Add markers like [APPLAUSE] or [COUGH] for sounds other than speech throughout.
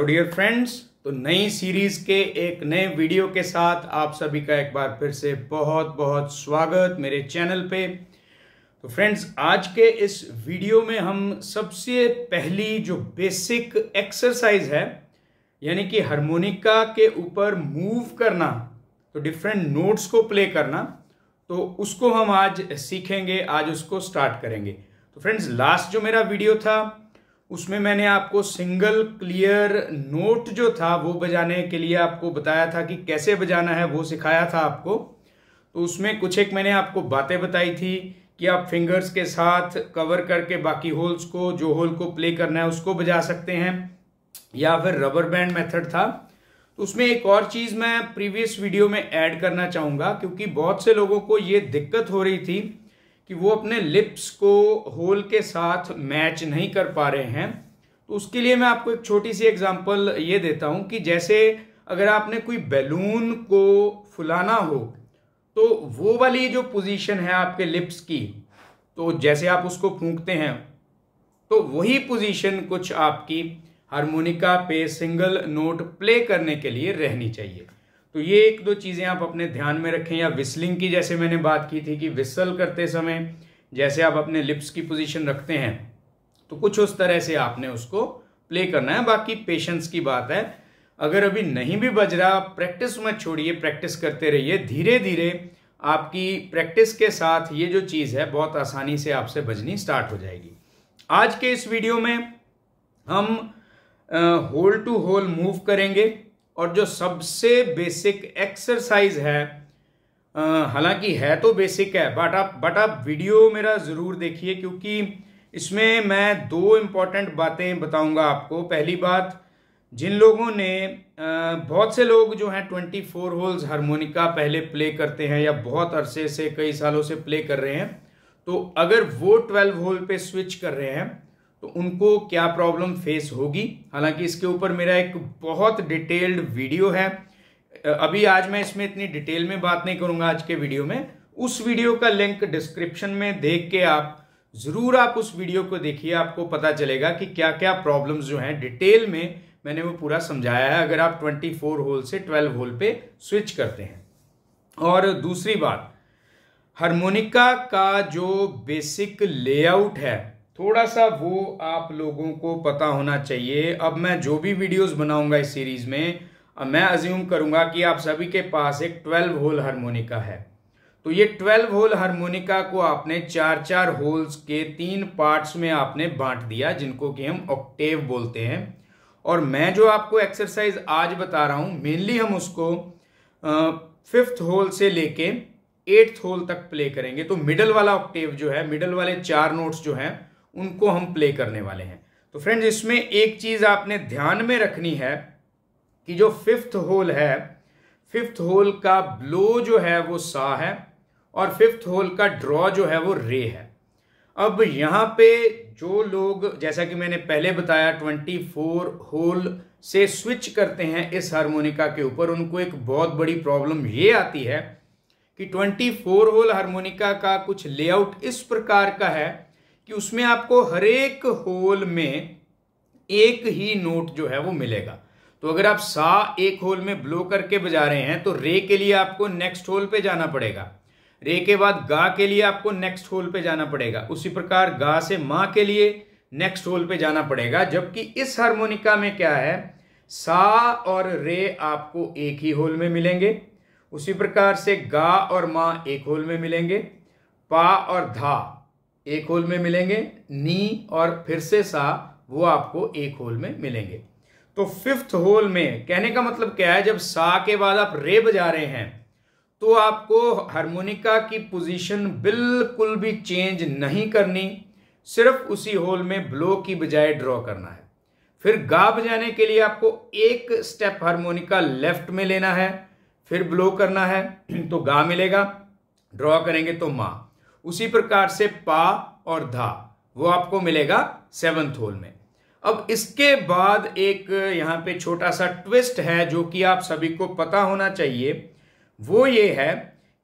Hello dear friends तो नई series के एक नए वीडियो के साथ आप सभी का एक बार फिर से बहुत बहुत स्वागत मेरे चैनल पे तो फ्रेंड्स आज के इस वीडियो में हम सबसे पहली जो बेसिक एक्सरसाइज है यानी कि हारमोनिका के ऊपर मूव करना तो डिफरेंट नोट्स को प्ले करना तो उसको हम आज सीखेंगे आज उसको स्टार्ट करेंगे तो फ्रेंड्स लास्ट जो मेरा वीडियो था उसमें मैंने आपको सिंगल क्लियर नोट जो था वो बजाने के लिए आपको बताया था कि कैसे बजाना है वो सिखाया था आपको तो उसमें कुछ एक मैंने आपको बातें बताई थी कि आप फिंगर्स के साथ कवर करके बाकी होल्स को जो होल को प्ले करना है उसको बजा सकते हैं या फिर रबर बैंड मेथड था तो उसमें एक और चीज़ मैं प्रीवियस वीडियो में ऐड करना चाहूँगा क्योंकि बहुत से लोगों को ये दिक्कत हो रही थी कि वो अपने लिप्स को होल के साथ मैच नहीं कर पा रहे हैं तो उसके लिए मैं आपको एक छोटी सी एग्जांपल ये देता हूँ कि जैसे अगर आपने कोई बैलून को फुलाना हो तो वो वाली जो पोजीशन है आपके लिप्स की तो जैसे आप उसको फूंकते हैं तो वही पोजीशन कुछ आपकी हारमोनिका पे सिंगल नोट प्ले करने के लिए रहनी चाहिए तो ये एक दो चीज़ें आप अपने ध्यान में रखें या विस्लिंग की जैसे मैंने बात की थी कि विसल करते समय जैसे आप अपने लिप्स की पोजिशन रखते हैं तो कुछ उस तरह से आपने उसको प्ले करना है बाकी पेशेंस की बात है अगर अभी नहीं भी बज रहा प्रैक्टिस मत छोड़िए प्रैक्टिस करते रहिए धीरे धीरे आपकी प्रैक्टिस के साथ ये जो चीज़ है बहुत आसानी से आपसे बजनी स्टार्ट हो जाएगी आज के इस वीडियो में हम होल टू होल मूव करेंगे और जो सबसे बेसिक एक्सरसाइज है हालांकि है तो बेसिक है बट आप बट आप वीडियो मेरा ज़रूर देखिए क्योंकि इसमें मैं दो इम्पॉर्टेंट बातें बताऊंगा आपको पहली बात जिन लोगों ने बहुत से लोग जो हैं ट्वेंटी फोर होल्स हारमोनिका पहले प्ले करते हैं या बहुत अरसे से कई सालों से प्ले कर रहे हैं तो अगर वो ट्वेल्व होल पे स्विच कर रहे हैं तो उनको क्या प्रॉब्लम फेस होगी हालांकि इसके ऊपर मेरा एक बहुत डिटेल्ड वीडियो है अभी आज मैं इसमें इतनी डिटेल में बात नहीं करूंगा आज के वीडियो में उस वीडियो का लिंक डिस्क्रिप्शन में देख के आप जरूर आप उस वीडियो को देखिए आपको पता चलेगा कि क्या क्या प्रॉब्लम्स जो हैं डिटेल में मैंने वो पूरा समझाया है अगर आप 24 होल से 12 होल पे स्विच करते हैं और दूसरी बात हारमोनिका का जो बेसिक लेआउट है थोड़ा सा वो आप लोगों को पता होना चाहिए अब मैं जो भी वीडियोस बनाऊंगा इस सीरीज में मैं अज्यूम करूंगा कि आप सभी के पास एक ट्वेल्व होल हारमोनिका है तो ये ट्वेल्व होल हारमोनिका को आपने चार चार होल्स के तीन पार्ट्स में आपने बांट दिया जिनको कि हम ऑक्टेव बोलते हैं और मैं जो आपको एक्सरसाइज आज बता रहा हूँ मेनली हम उसको फिफ्थ होल से लेके एट्थ होल तक प्ले करेंगे तो मिडल वाला ऑक्टेव जो है मिडल वाले चार नोट्स जो हैं उनको हम प्ले करने वाले हैं तो फ्रेंड्स इसमें एक चीज़ आपने ध्यान में रखनी है कि जो फिफ्थ होल है फिफ्थ होल का ब्लो जो है वो सा है और फिफ्थ होल का ड्रॉ जो है वो रे है अब यहाँ पे जो लोग जैसा कि मैंने पहले बताया ट्वेंटी फोर होल से स्विच करते हैं इस हारमोनिका के ऊपर उनको एक बहुत बड़ी प्रॉब्लम ये आती है कि ट्वेंटी फोर होल हारमोनिका का कुछ लेआउट इस प्रकार का है कि उसमें आपको हर एक होल में एक ही नोट जो है वो मिलेगा तो अगर आप सा एक होल में ब्लो करके बजा रहे हैं तो रे के लिए आपको नेक्स्ट होल पे जाना पड़ेगा रे के बाद गा के लिए आपको नेक्स्ट होल पे जाना पड़ेगा उसी प्रकार गा से माँ के लिए नेक्स्ट होल पे जाना पड़ेगा जबकि इस हारमोनिका में क्या है सा और रे आपको एक ही होल में मिलेंगे उसी प्रकार से गा और माँ एक होल में मिलेंगे पा और धा एक होल में मिलेंगे नी और फिर से सा वो आपको एक होल में मिलेंगे तो फिफ्थ होल में कहने का मतलब क्या है जब सा के बाद आप रे बजा रहे हैं तो आपको हारमोनिका की पोजीशन बिल्कुल भी चेंज नहीं करनी सिर्फ उसी होल में ब्लो की बजाय ड्रॉ करना है फिर गा बजाने के लिए आपको एक स्टेप हारमोनिका लेफ्ट में लेना है फिर ब्लो करना है तो गा मिलेगा ड्रॉ करेंगे तो माँ उसी प्रकार से पा और धा वो आपको मिलेगा सेवंथ होल में अब इसके बाद एक यहाँ पे छोटा सा ट्विस्ट है जो कि आप सभी को पता होना चाहिए वो ये है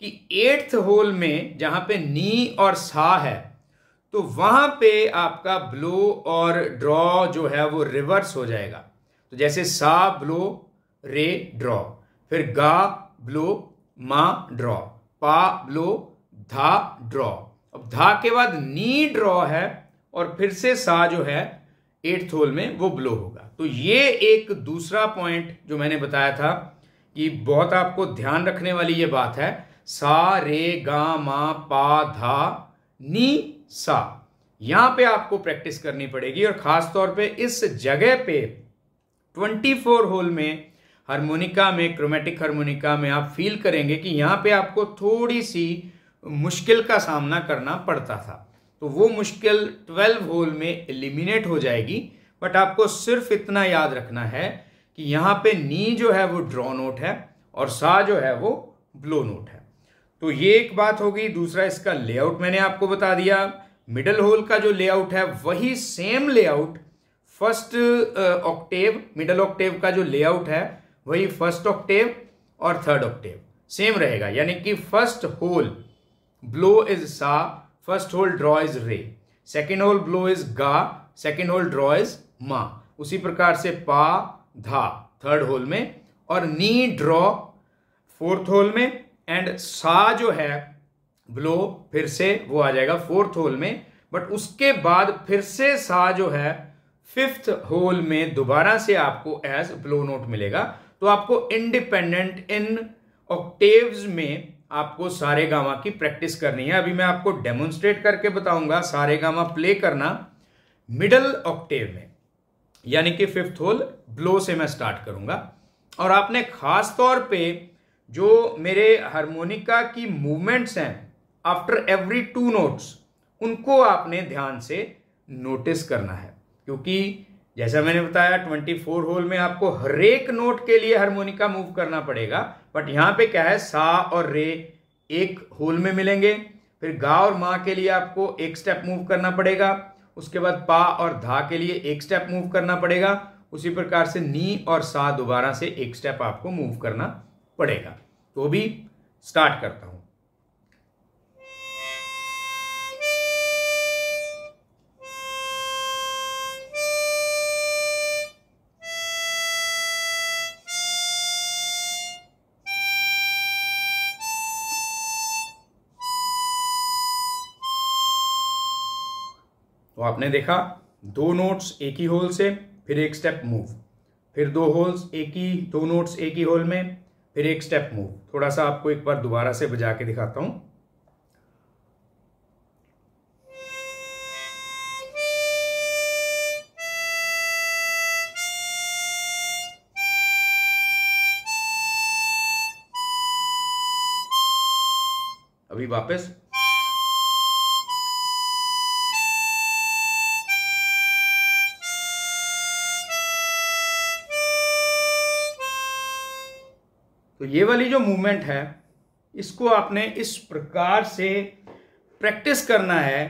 कि एट्थ होल में जहाँ पे नी और सा है तो वहाँ पे आपका ब्लो और ड्रॉ जो है वो रिवर्स हो जाएगा तो जैसे सा ब्लो रे ड्रॉ फिर गा ब्लो मा ड्रॉ पा ब्लो धा ड्रॉ अब धा के बाद नी ड्रॉ है और फिर से सा जो है एट्थ होल में वो ब्लो होगा तो ये एक दूसरा पॉइंट जो मैंने बताया था कि बहुत आपको ध्यान रखने वाली ये बात है सा रे गा मा पा धा नी सा यहां पे आपको प्रैक्टिस करनी पड़ेगी और खास तौर पे इस जगह पे 24 होल में हारमोनिका में क्रोमेटिक हारमोनिका में आप फील करेंगे कि यहां पे आपको थोड़ी सी मुश्किल का सामना करना पड़ता था तो वो मुश्किल ट्वेल्व होल में एलिमिनेट हो जाएगी बट आपको सिर्फ इतना याद रखना है कि यहाँ पे नी जो है वो ड्रॉ नोट है और सा जो है वो ब्लो नोट है तो ये एक बात हो गई दूसरा इसका लेआउट मैंने आपको बता दिया मिडल होल का जो लेआउट है वही same layout first octave middle octave का जो लेआउट है वही फर्स्ट ऑक्टेव और थर्ड ऑक्टेव सेम रहेगा यानी कि first hole blow is sa, first hole draw is re. Second hole blow is ga, second hole draw is ma. उसी प्रकार से पा धा थर्ड होल में और नी ड्रॉ फोर्थ होल में एंड सा जो है ब्लो फिर से वो आ जाएगा फोर्थ होल में बट उसके बाद फिर से सा जो है फिफ्थ होल में दोबारा से आपको एज ब्लो नोट मिलेगा तो आपको इंडिपेंडेंट इन ऑक्टेव्स में आपको सारे गामा की प्रैक्टिस करनी है अभी मैं आपको डेमोन्स्ट्रेट करके बताऊंगा सारे गामा प्ले करना मिडल ऑक्टेव में यानी कि फिफ्थ होल ब्लो से मैं स्टार्ट करूंगा और आपने खास तौर पे जो मेरे हारमोनिका की मूवमेंट्स हैं आफ्टर एवरी टू नोट्स उनको आपने ध्यान से नोटिस करना है क्योंकि जैसा मैंने बताया 24 होल में आपको हरेक नोट के लिए हारमोनिका मूव करना पड़ेगा बट यहाँ पे क्या है सा और रे एक होल में मिलेंगे फिर गा और माँ के लिए आपको एक स्टेप मूव करना पड़ेगा उसके बाद पा और धा के लिए एक स्टेप मूव करना पड़ेगा उसी प्रकार से नी और सा दोबारा से एक स्टेप आपको मूव करना पड़ेगा तो भी स्टार्ट करता हूँ तो आपने देखा दो नोट्स एक ही होल से फिर एक स्टेप मूव फिर दो होल्स एक ही दो नोट्स एक ही होल में फिर एक स्टेप मूव थोड़ा सा आपको एक बार दोबारा से बजा के दिखाता हूं अभी वापस तो ये वाली जो मूवमेंट है इसको आपने इस प्रकार से प्रैक्टिस करना है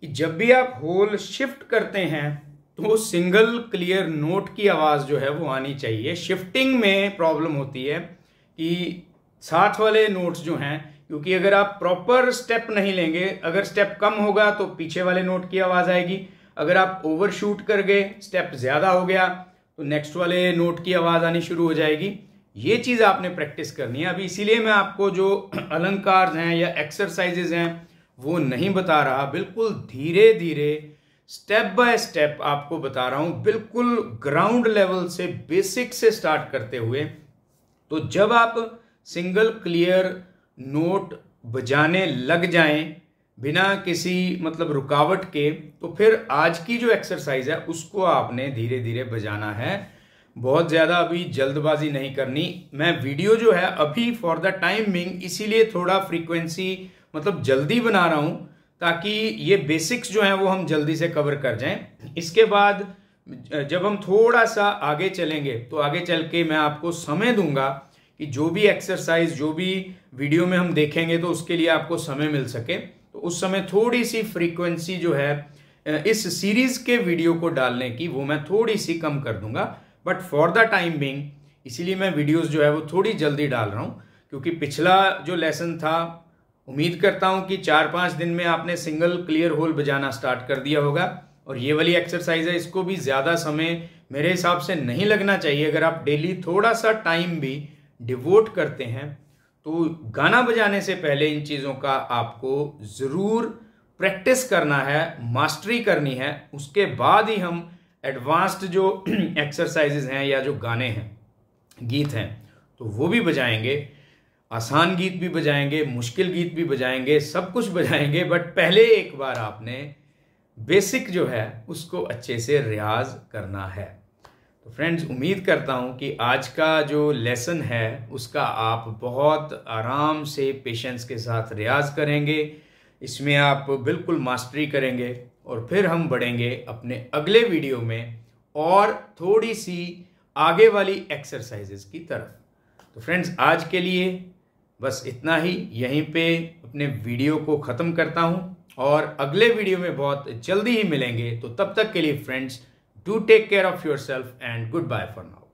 कि जब भी आप होल शिफ्ट करते हैं तो सिंगल क्लियर नोट की आवाज़ जो है वो आनी चाहिए शिफ्टिंग में प्रॉब्लम होती है कि साथ वाले नोट्स जो हैं क्योंकि अगर आप प्रॉपर स्टेप नहीं लेंगे अगर स्टेप कम होगा तो पीछे वाले नोट की आवाज़ आएगी अगर आप ओवरशूट कर गए स्टेप ज़्यादा हो गया तो नेक्स्ट वाले नोट की आवाज़ आनी शुरू हो जाएगी ये चीज़ आपने प्रैक्टिस करनी है अभी इसीलिए मैं आपको जो [CLEARS THROAT] अलंकार हैं या एक्सरसाइजेज हैं वो नहीं बता रहा बिल्कुल धीरे धीरे स्टेप बाय स्टेप आपको बता रहा हूँ बिल्कुल ग्राउंड लेवल से बेसिक से स्टार्ट करते हुए तो जब आप सिंगल क्लियर नोट बजाने लग जाएं बिना किसी मतलब रुकावट के तो फिर आज की जो एक्सरसाइज है उसको आपने धीरे धीरे बजाना है बहुत ज़्यादा अभी जल्दबाजी नहीं करनी मैं वीडियो जो है अभी फॉर द टाइम बिंग इसीलिए थोड़ा फ्रीक्वेंसी मतलब जल्दी बना रहा हूँ ताकि ये बेसिक्स जो हैं वो हम जल्दी से कवर कर जाएं इसके बाद जब हम थोड़ा सा आगे चलेंगे तो आगे चल के मैं आपको समय दूंगा कि जो भी एक्सरसाइज जो भी वीडियो में हम देखेंगे तो उसके लिए आपको समय मिल सके तो उस समय थोड़ी सी फ्रीक्वेंसी जो है इस सीरीज़ के वीडियो को डालने की वो मैं थोड़ी सी कम कर दूंगा but for the time being इसीलिए मैं वीडियोज़ जो है वो थोड़ी जल्दी डाल रहा हूँ क्योंकि पिछला जो लेसन था उम्मीद करता हूँ कि चार पाँच दिन में आपने सिंगल क्लियर होल बजाना स्टार्ट कर दिया होगा और ये वाली एक्सरसाइज है इसको भी ज़्यादा समय मेरे हिसाब से नहीं लगना चाहिए अगर आप डेली थोड़ा सा टाइम भी डिवोट करते हैं तो गाना बजाने से पहले इन चीज़ों का आपको ज़रूर प्रैक्टिस करना है मास्टरी करनी है उसके बाद ही हम एडवांस्ड जो एक्सरसाइजेज [CLEARS THROAT] हैं या जो गाने हैं गीत हैं तो वो भी बजाएंगे आसान गीत भी बजाएंगे मुश्किल गीत भी बजाएंगे सब कुछ बजाएंगे बट पहले एक बार आपने बेसिक जो है उसको अच्छे से रियाज करना है तो फ्रेंड्स उम्मीद करता हूँ कि आज का जो लेसन है उसका आप बहुत आराम से पेशेंस के साथ रियाज करेंगे इसमें आप बिल्कुल मास्टरी करेंगे और फिर हम बढ़ेंगे अपने अगले वीडियो में और थोड़ी सी आगे वाली एक्सरसाइजेज की तरफ तो फ्रेंड्स आज के लिए बस इतना ही यहीं पे अपने वीडियो को ख़त्म करता हूँ और अगले वीडियो में बहुत जल्दी ही मिलेंगे तो तब तक के लिए friends do take care of yourself and goodbye for now